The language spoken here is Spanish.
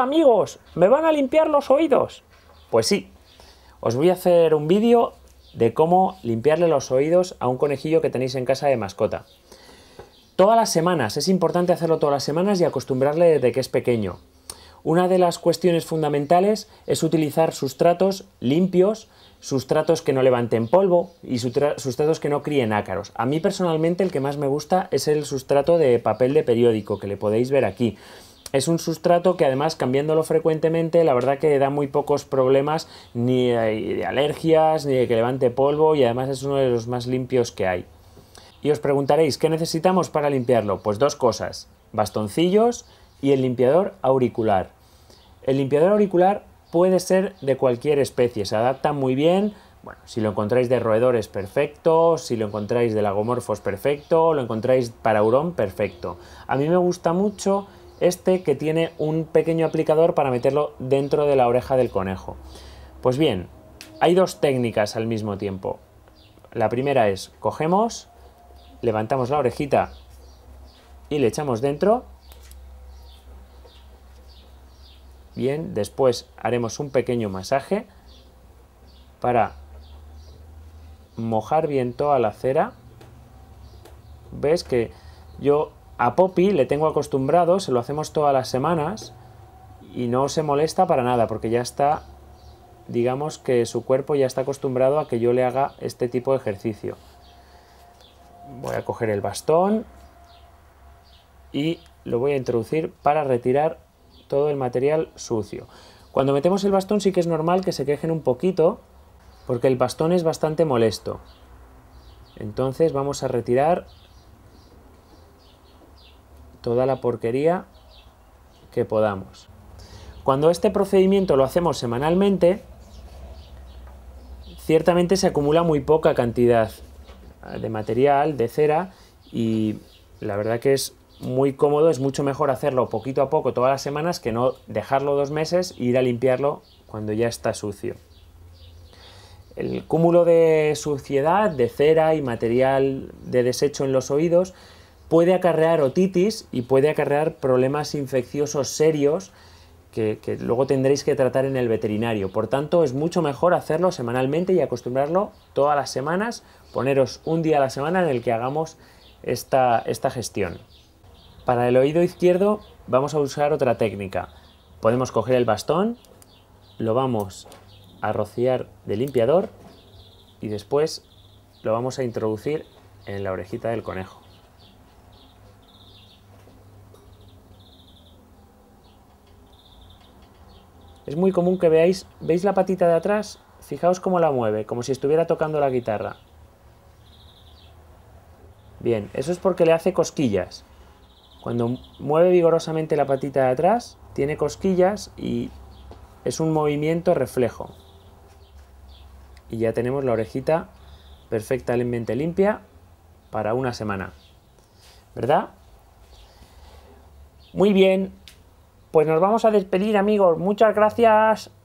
amigos, me van a limpiar los oídos. Pues sí, os voy a hacer un vídeo de cómo limpiarle los oídos a un conejillo que tenéis en casa de mascota. Todas las semanas, es importante hacerlo todas las semanas y acostumbrarle desde que es pequeño. Una de las cuestiones fundamentales es utilizar sustratos limpios, sustratos que no levanten polvo y sustratos que no críen ácaros. A mí personalmente el que más me gusta es el sustrato de papel de periódico, que le podéis ver aquí es un sustrato que además cambiándolo frecuentemente, la verdad que da muy pocos problemas ni de alergias, ni de que levante polvo y además es uno de los más limpios que hay. Y os preguntaréis, ¿qué necesitamos para limpiarlo? Pues dos cosas, bastoncillos y el limpiador auricular. El limpiador auricular puede ser de cualquier especie, se adapta muy bien. Bueno, si lo encontráis de roedores, perfecto. Si lo encontráis de lagomorfos, perfecto. Lo encontráis para hurón, perfecto. A mí me gusta mucho este que tiene un pequeño aplicador para meterlo dentro de la oreja del conejo. Pues bien, hay dos técnicas al mismo tiempo. La primera es cogemos, levantamos la orejita y le echamos dentro. Bien, después haremos un pequeño masaje para mojar bien toda la cera. ¿Ves que yo a Poppy le tengo acostumbrado, se lo hacemos todas las semanas y no se molesta para nada porque ya está, digamos que su cuerpo ya está acostumbrado a que yo le haga este tipo de ejercicio. Voy a coger el bastón y lo voy a introducir para retirar todo el material sucio. Cuando metemos el bastón sí que es normal que se quejen un poquito porque el bastón es bastante molesto. Entonces vamos a retirar toda la porquería que podamos. Cuando este procedimiento lo hacemos semanalmente, ciertamente se acumula muy poca cantidad eh, de material, de cera, y la verdad que es muy cómodo, es mucho mejor hacerlo poquito a poco todas las semanas que no dejarlo dos meses e ir a limpiarlo cuando ya está sucio. El cúmulo de suciedad, de cera y material de desecho en los oídos puede acarrear otitis y puede acarrear problemas infecciosos serios que, luego tendréis que tratar en el veterinario. Por tanto, es mucho mejor hacerlo semanalmente y acostumbrarlo todas las semanas, poneros un día a la semana en el que hagamos esta, esta gestión. Para el oído izquierdo vamos a usar otra técnica. Podemos coger el bastón, lo vamos a rociar de limpiador y después lo vamos a introducir en la orejita del conejo. Es muy común que veáis, ¿veis la patita de atrás? Fijaos cómo la mueve, como si estuviera tocando la guitarra. Bien, eso es porque le hace cosquillas. Cuando mueve vigorosamente la patita de atrás, tiene cosquillas y es un movimiento reflejo. Y ya tenemos la orejita perfectamente limpia para una semana. ¿Verdad? Muy bien, pues nos vamos a despedir amigos, muchas gracias